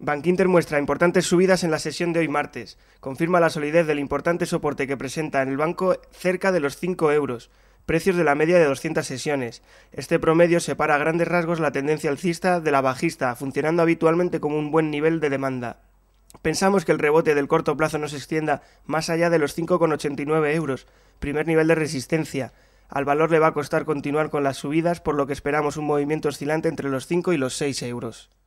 Bankinter muestra importantes subidas en la sesión de hoy martes. Confirma la solidez del importante soporte que presenta en el banco cerca de los 5 euros, precios de la media de 200 sesiones. Este promedio separa a grandes rasgos la tendencia alcista de la bajista, funcionando habitualmente como un buen nivel de demanda. Pensamos que el rebote del corto plazo no se extienda más allá de los 5,89 euros, primer nivel de resistencia. Al valor le va a costar continuar con las subidas, por lo que esperamos un movimiento oscilante entre los 5 y los 6 euros.